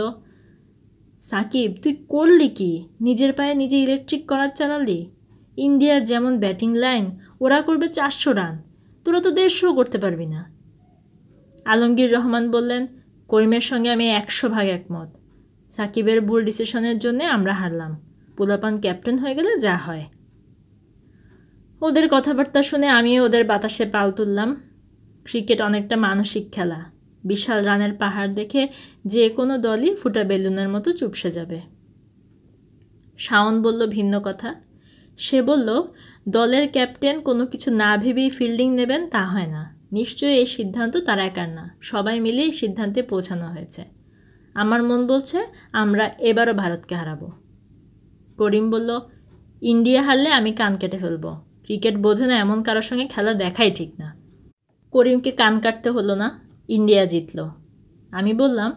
সাকিব তুই করলি কি নিজের পায়ে নিজে ইলেকট্রিক করার চালালি ইন্ডিয়ার যেমন ব্যাটিং লাইন ওরা করবে চারশো রান তোরা তো দেড়শো করতে পারবি না আলমগীর রহমান বললেন করিমের সঙ্গে আমি একশো ভাগ একমত সাকিবের ভুল ডিসিশনের জন্য আমরা হারলাম পুলাপান ক্যাপ্টেন হয়ে গেলে যা হয় ওদের কথাবার্তা শুনে আমিও ওদের বাতাসে পাল তুললাম ক্রিকেট অনেকটা মানসিক খেলা বিশাল রানের পাহাড় দেখে যে কোনো দলই ফুটা বেলুনের মতো চুপসে যাবে শাওন বলল ভিন্ন কথা সে বলল দলের ক্যাপ্টেন কোনো কিছু না ভেবেই ফিল্ডিং নেবেন তা হয় না নিশ্চয়ই এই সিদ্ধান্ত তারা একার না সবাই মিলে এই সিদ্ধান্তে পৌঁছানো হয়েছে আমার মন বলছে আমরা এবারও ভারতকে হারাবো করিম বলল ইন্ডিয়া হারলে আমি কান কেটে ফেলবো ক্রিকেট বোঝে না এমন কারোর সঙ্গে খেলা দেখাই ঠিক না করিমকে কান কাটতে হলো না ইন্ডিয়া জিতল আমি বললাম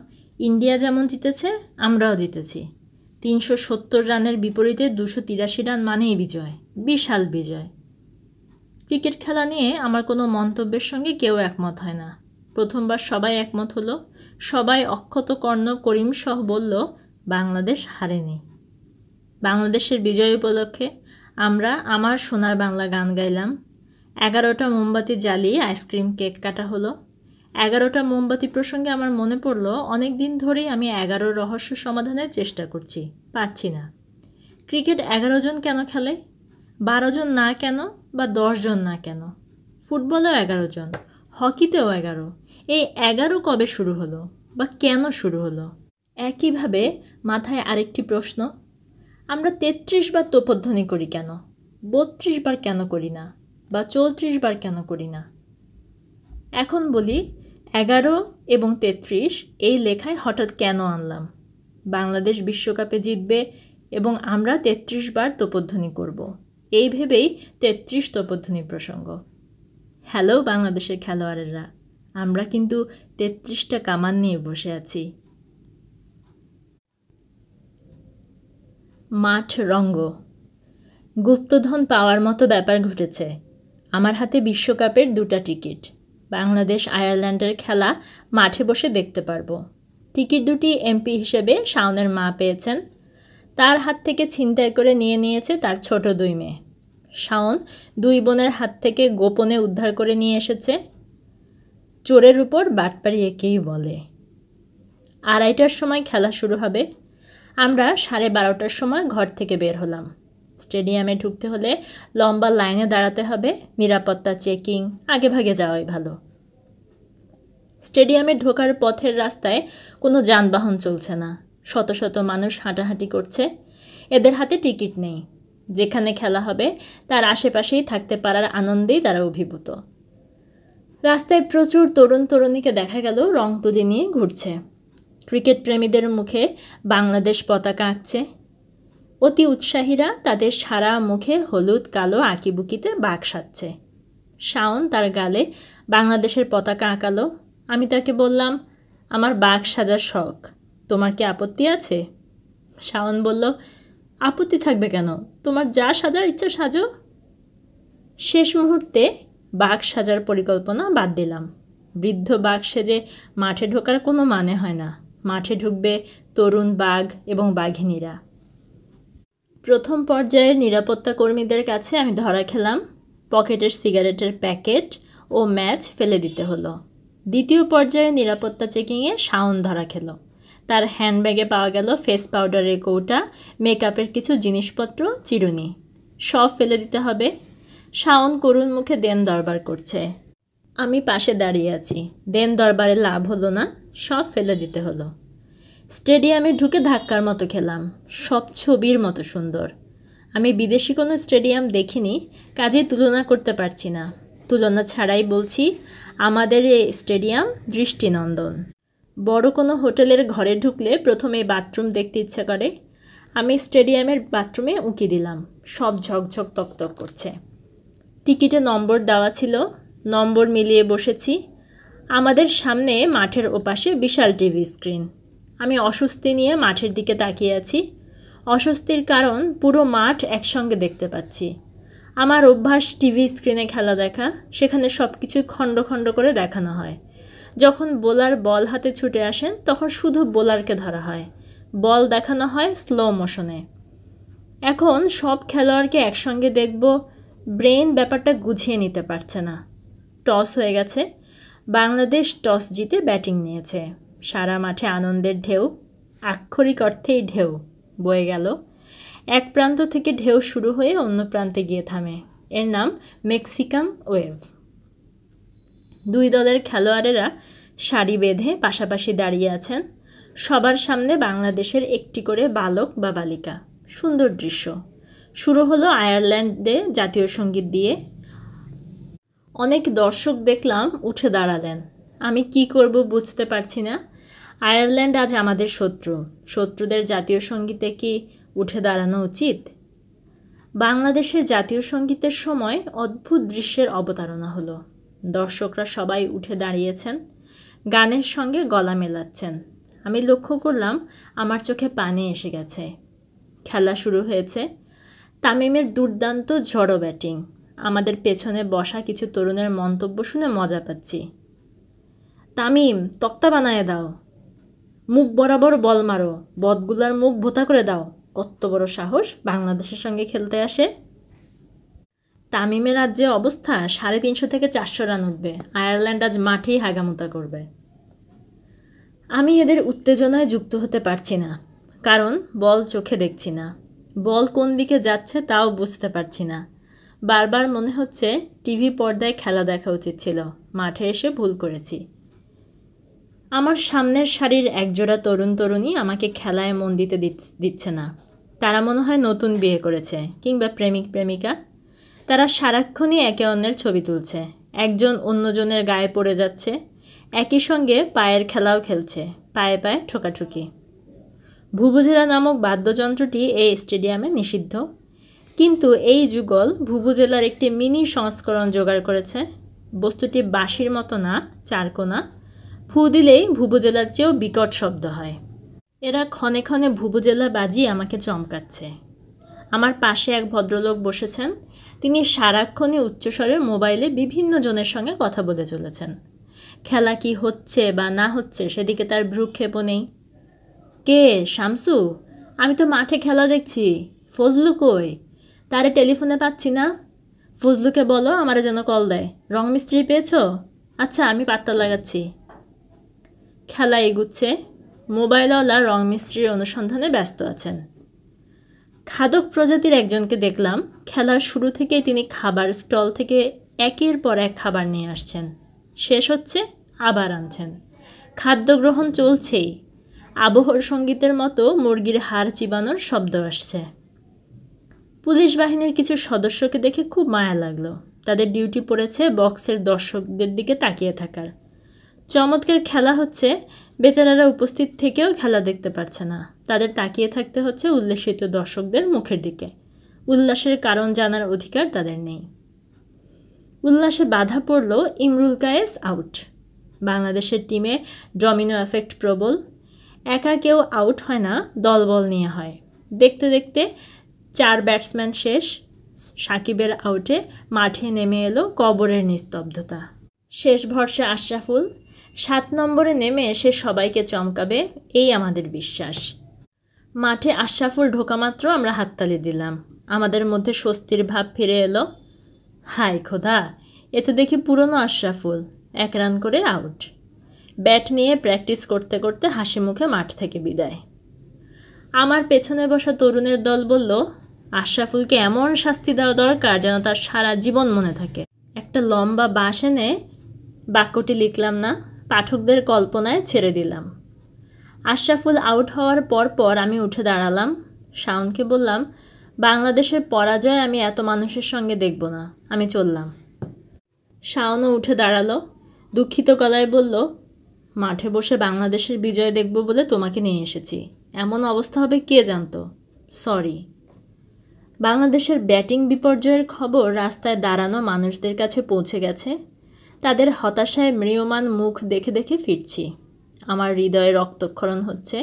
ইন্ডিয়া যেমন জিতেছে আমরাও জিতেছি তিনশো সত্তর রানের বিপরীতে দুশো তিরাশি রান মানেই বিজয় বিশাল বিজয় ক্রিকেট খেলা নিয়ে আমার কোনো মন্তব্যের সঙ্গে কেউ একমত হয় না প্রথমবার সবাই একমত হলো সবাই অক্ষত কর্ণ করিম সহ বলল বাংলাদেশ হারেনি বাংলাদেশের বিজয় উপলক্ষে আমরা আমার সোনার বাংলা গান গাইলাম এগারোটা মোমবাতি জ্বালিয়ে আইসক্রিম কেক কাটা হলো এগারোটা মোমবাতি প্রসঙ্গে আমার মনে পড়ল অনেক দিন ধরেই আমি এগারো রহস্য সমাধানের চেষ্টা করছি পাচ্ছি না ক্রিকেট এগারো জন কেন খেলে বারো জন না কেন বা জন না কেন ফুটবলেও এগারো জন হকিতেও এগারো এই এগারো কবে শুরু হলো বা কেন শুরু হলো একইভাবে মাথায় আরেকটি প্রশ্ন আমরা তেত্রিশ বার তোপধ্বনি করি কেন বত্রিশ বার কেন করি না বা চৌত্রিশ বার কেন করি না এখন বলি এগারো এবং তেত্রিশ এই লেখায় হঠাৎ কেন আনলাম বাংলাদেশ বিশ্বকাপে জিতবে এবং আমরা তেত্রিশ বার তোপধ্বনি করব এই ভেবেই তেত্রিশ তোপধ্বনি প্রসঙ্গ হ্যালো বাংলাদেশের খেলোয়াড়েরা আমরা কিন্তু তেত্রিশটা কামান নিয়ে বসে আছি মাঠ রঙ্গ গুপ্তধন পাওয়ার মতো ব্যাপার ঘটেছে আমার হাতে বিশ্বকাপের দুটা টিকিট বাংলাদেশ আয়ারল্যান্ডের খেলা মাঠে বসে দেখতে পারবো টিকিট দুটি এমপি হিসেবে শাওনের মা পেয়েছেন তার হাত থেকে ছিনতাই করে নিয়ে নিয়েছে তার ছোট দুই মেয়ে শাওন দুই বোনের হাত থেকে গোপনে উদ্ধার করে নিয়ে এসেছে চোরের উপর বাটপাড়ি একেই বলে আড়াইটার সময় খেলা শুরু হবে আমরা সাড়ে বারোটার সময় ঘর থেকে বের হলাম স্টেডিয়ামে ঢুকতে হলে লম্বা লাইনে দাঁড়াতে হবে নিরাপত্তা চেকিং আগে ভাগে যাওয়াই ভালো স্টেডিয়ামে ঢোকার পথের রাস্তায় কোনো যানবাহন চলছে না শত শত মানুষ হাঁটাহাঁটি করছে এদের হাতে টিকিট নেই যেখানে খেলা হবে তার আশেপাশেই থাকতে পারার আনন্দেই তারা অভিভূত রাস্তায় প্রচুর তরুণ তরুণীকে দেখা গেল রং তুলি নিয়ে ঘুরছে ক্রিকেট প্রেমীদের মুখে বাংলাদেশ পতাকা আঁকছে অতি উৎসাহীরা তাদের সারা মুখে হলুদ কালো আঁকিবুকিতে বাঘ সাজছে শাওন তার গালে বাংলাদেশের পতাকা আঁকালো আমি তাকে বললাম আমার বাঘ সাজার শখ তোমার কি আপত্তি আছে শাওন বলল আপত্তি থাকবে কেন তোমার যা সাজার ইচ্ছা সাজো শেষ মুহূর্তে বাঘ সাজার পরিকল্পনা বাদ দিলাম বৃদ্ধ বাঘ সেজে মাঠে ঢোকার কোনো মানে হয় না মাঠে ঢুকবে তরুণ বাঘ এবং বাঘিনীরা প্রথম পর্যায়ের নিরাপত্তা কর্মীদের কাছে আমি ধরা খেলাম পকেটের সিগারেটের প্যাকেট ও ম্যাচ ফেলে দিতে হলো দ্বিতীয় পর্যায়ে নিরাপত্তা চেকিংয়ে শাওন ধরা খেলো তার হ্যান্ডব্যাগে পাওয়া গেল ফেস পাউডারের কৌটা মেকআপের কিছু জিনিসপত্র চিরুনি সব ফেলে দিতে হবে শাওন করুণ মুখে দেন দরবার করছে আমি পাশে দাঁড়িয়ে আছি দেন দরবারে লাভ হলো না সব ফেলে দিতে হলো স্টেডিয়ামে ঢুকে ধাক্কার মতো খেলাম সব ছবির মতো সুন্দর আমি বিদেশি কোনো স্টেডিয়াম দেখিনি কাজে তুলনা করতে পারছি না তুলনা ছাড়াই বলছি আমাদের এই স্টেডিয়াম দৃষ্টিনন্দন বড় কোনো হোটেলের ঘরে ঢুকলে প্রথমে বাথরুম দেখতে ইচ্ছা করে আমি স্টেডিয়ামের বাথরুমে উঁকি দিলাম সব ঝকঝক তকতক করছে টিকিটে নম্বর দেওয়া ছিল নম্বর মিলিয়ে বসেছি আমাদের সামনে মাঠের ওপাশে বিশাল টিভি স্ক্রিন আমি অস্বস্তি নিয়ে মাঠের দিকে তাকিয়ে আছি অস্বস্তির কারণ পুরো মাঠ একসঙ্গে দেখতে পাচ্ছি আমার অভ্যাস টিভি স্ক্রিনে খেলা দেখা সেখানে সব কিছু খণ্ড খণ্ড করে দেখানো হয় যখন বোলার বল হাতে ছুটে আসেন তখন শুধু বোলারকে ধরা হয় বল দেখানো হয় স্লো মোশনে এখন সব খেলোয়াড়কে একসঙ্গে দেখব ব্রেন ব্যাপারটা গুছিয়ে নিতে পারছে না টস হয়ে গেছে বাংলাদেশ টস জিতে ব্যাটিং নিয়েছে সারা মাঠে আনন্দের ঢেউ আক্ষরিক অর্থেই ঢেউ বয়ে গেল এক প্রান্ত থেকে ঢেউ শুরু হয়ে অন্য প্রান্তে গিয়ে থামে এর নাম মেক্সিকাম ওয়েভ দুই দলের খেলোয়াড়েরা সারি বেঁধে পাশাপাশি দাঁড়িয়ে আছেন সবার সামনে বাংলাদেশের একটি করে বালক বা বালিকা সুন্দর দৃশ্য শুরু হলো আয়ারল্যান্ডে জাতীয় সঙ্গীত দিয়ে অনেক দর্শক দেখলাম উঠে দাঁড়ালেন আমি কি করব বুঝতে পারছি না আয়ারল্যান্ড আজ আমাদের শত্রু শত্রুদের জাতীয় সঙ্গীতে কি উঠে দাঁড়ানো উচিত বাংলাদেশের জাতীয় সঙ্গীতের সময় অদ্ভুত দৃশ্যের অবতারণা হলো দর্শকরা সবাই উঠে দাঁড়িয়েছেন গানের সঙ্গে গলা মেলাচ্ছেন আমি লক্ষ্য করলাম আমার চোখে পানি এসে গেছে খেলা শুরু হয়েছে তামিমের দুর্দান্ত ঝড়ো ব্যাটিং আমাদের পেছনে বসা কিছু তরুণের মন্তব্য শুনে মজা পাচ্ছি তামিম তক্তা বানায় দাও মুখ বরাবর বল মারো বদগুলার মুখ ভোতা করে দাও কত বড় সাহস বাংলাদেশের সঙ্গে খেলতে আসে তামিমের আজ যে অবস্থা সাড়ে তিনশো থেকে চারশো রান উঠবে আয়ারল্যান্ড আজ মাঠেই হাগামোতা করবে আমি এদের উত্তেজনায় যুক্ত হতে পারছি না কারণ বল চোখে দেখছি না বল কোন দিকে যাচ্ছে তাও বুঝতে পারছি না বারবার মনে হচ্ছে টিভি পর্দায় খেলা দেখা উচিত ছিল মাঠে এসে ভুল করেছি আমার সামনের সারির একজোড়া তরুণ তরুণী আমাকে খেলায় মন দিতে দিচ্ছে না তারা মনে হয় নতুন বিয়ে করেছে কিংবা প্রেমিক প্রেমিকা তারা সারাক্ষণই একে অন্যের ছবি তুলছে একজন অন্যজনের গায়ে পড়ে যাচ্ছে একই সঙ্গে পায়ের খেলাও খেলছে পায়ে পায়ে ঠোকাঠুকি ভুবুজেলা নামক বাদ্যযন্ত্রটি এই স্টেডিয়ামে নিষিদ্ধ কিন্তু এই যুগল ভুবুজেলার একটি মিনি সংস্করণ জোগাড় করেছে বস্তুটি বাঁশির মতো না চারকোনা ফু দিলেই ভুবুজেলার চেয়েও বিকট শব্দ হয় এরা ক্ষণে ক্ষণে ভুবুজেলা বাজিয়ে আমাকে চমকাচ্ছে আমার পাশে এক ভদ্রলোক বসেছেন তিনি সারাক্ষণই উচ্চস্বরে মোবাইলে বিভিন্ন জনের সঙ্গে কথা বলে চলেছেন খেলা কি হচ্ছে বা না হচ্ছে সেদিকে তার ভ্রুক্ষেপও নেই কে শামসু আমি তো মাঠে খেলা দেখছি ফজলু কই তারে টেলিফোনে পাচ্ছি না ফজলুকে বলো আমারে যেন কল দেয় রং মিস্ত্রি পেয়েছ আচ্ছা আমি পাত্তা লাগাচ্ছি খেলা এগুচ্ছে মোবাইলওয়ালা রং মিস্ত্রির অনুসন্ধানে ব্যস্ত আছেন খাদক প্রজাতির একজনকে দেখলাম খেলার শুরু থেকেই তিনি খাবার স্টল থেকে একের পর এক খাবার নিয়ে আসছেন শেষ হচ্ছে আবার আনছেন খাদ্য গ্রহণ চলছেই আবহর সঙ্গীতের মতো মুরগির হাড় চিবানোর শব্দ আসছে পুলিশ বাহিনীর কিছু সদস্যকে দেখে খুব মায়া লাগলো তাদের ডিউটি পড়েছে বক্সের দর্শকদের দিকে তাকিয়ে থাকার চমৎকার খেলা হচ্ছে বেচারারা উপস্থিত থেকেও খেলা দেখতে পারছে না তাদের তাকিয়ে থাকতে হচ্ছে উল্লেসিত দর্শকদের মুখের দিকে উল্লাসের কারণ জানার অধিকার তাদের নেই উল্লাসে বাধা পড়ল ইমরুল কায়েস আউট বাংলাদেশের টিমে ডমিনো এফেক্ট প্রবল একা কেউ আউট হয় না দলবল নিয়ে হয় দেখতে দেখতে চার ব্যাটসম্যান শেষ সাকিবের আউটে মাঠে নেমে এলো কবরের নিস্তব্ধতা শেষ ভরসে আশরাফুল সাত নম্বরে নেমে এসে সবাইকে চমকাবে এই আমাদের বিশ্বাস মাঠে ঢোকা ঢোকামাত্র আমরা হাততালি দিলাম আমাদের মধ্যে স্বস্তির ভাব ফিরে এলো হাই খোদা এতে দেখি পুরনো আশরাফুল এক রান করে আউট ব্যাট নিয়ে প্র্যাকটিস করতে করতে হাসি মুখে মাঠ থেকে বিদায় আমার পেছনে বসা তরুণের দল বলল আশরাফুলকে এমন শাস্তি দেওয়া দরকার যেন তার সারা জীবন মনে থাকে একটা লম্বা বাস এনে বাক্যটি লিখলাম না পাঠকদের কল্পনায় ছেড়ে দিলাম আশরাফুল আউট হওয়ার পর পর আমি উঠে দাঁড়ালাম শাওনকে বললাম বাংলাদেশের পরাজয় আমি এত মানুষের সঙ্গে দেখব না আমি চললাম শাওনও উঠে দাঁড়ালো দুঃখিত গলায় বলল মাঠে বসে বাংলাদেশের বিজয় দেখব বলে তোমাকে নিয়ে এসেছি এমন অবস্থা হবে কে জানতো সরি বাংলাদেশের ব্যাটিং বিপর্যয়ের খবর রাস্তায় দাঁড়ানো মানুষদের কাছে পৌঁছে গেছে তাদের হতাশায় মৃয়মান মুখ দেখে দেখে ফিরছি আমার হৃদয়ে রক্তক্ষরণ হচ্ছে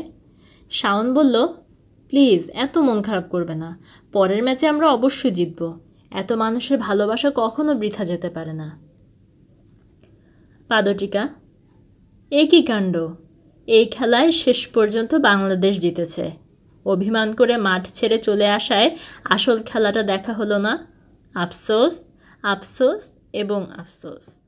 শাওন বলল প্লিজ এত মন খারাপ করবে না পরের ম্যাচে আমরা অবশ্যই জিতব এত মানুষের ভালোবাসা কখনো বৃথা যেতে পারে না পাদটিকা এ কাণ্ড এই খেলায় শেষ পর্যন্ত বাংলাদেশ জিতেছে অভিমান করে মাঠ ছেড়ে চলে আসায় আসল খেলাটা দেখা হলো না আফসোস আফসোস এবং আফসোস